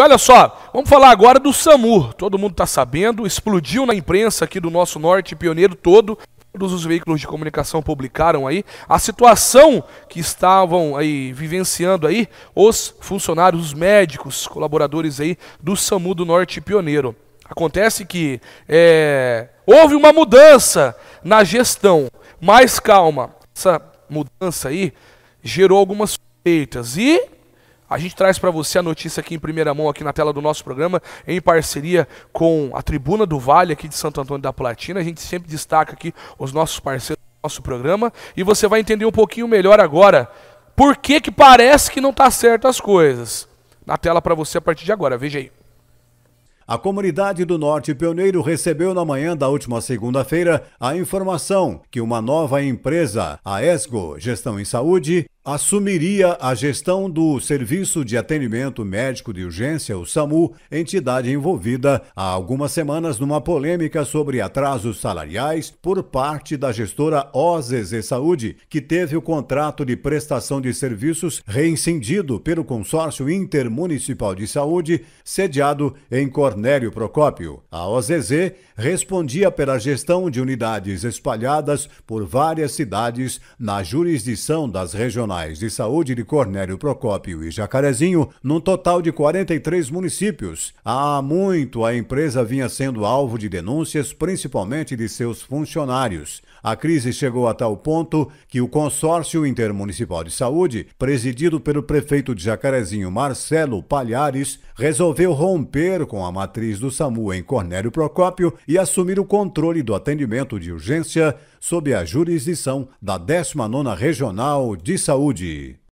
E olha só, vamos falar agora do SAMU. Todo mundo está sabendo, explodiu na imprensa aqui do nosso norte pioneiro todo. Todos os veículos de comunicação publicaram aí a situação que estavam aí vivenciando aí os funcionários, os médicos, colaboradores aí do SAMU do Norte Pioneiro. Acontece que é, houve uma mudança na gestão, mas calma, essa mudança aí gerou algumas suspeitas e a gente traz para você a notícia aqui em primeira mão, aqui na tela do nosso programa, em parceria com a Tribuna do Vale, aqui de Santo Antônio da Platina. A gente sempre destaca aqui os nossos parceiros do nosso programa. E você vai entender um pouquinho melhor agora por que, que parece que não está certo as coisas. Na tela para você a partir de agora, veja aí. A comunidade do Norte Pioneiro recebeu na manhã da última segunda-feira a informação que uma nova empresa, a ESGO Gestão em Saúde, assumiria a gestão do Serviço de Atendimento Médico de Urgência, o SAMU, entidade envolvida há algumas semanas numa polêmica sobre atrasos salariais por parte da gestora OZZ Saúde, que teve o contrato de prestação de serviços reincendido pelo Consórcio Intermunicipal de Saúde, sediado em Cornélio Procópio. A OZZ respondia pela gestão de unidades espalhadas por várias cidades na jurisdição das regionais de saúde de Cornélio Procópio e Jacarezinho, num total de 43 municípios. Há ah, muito a empresa vinha sendo alvo de denúncias, principalmente de seus funcionários. A crise chegou a tal ponto que o Consórcio Intermunicipal de Saúde, presidido pelo prefeito de Jacarezinho Marcelo Palhares, resolveu romper com a matriz do SAMU em Cornélio Procópio e assumir o controle do atendimento de urgência sob a jurisdição da 19ª Regional de Saúde Saúde.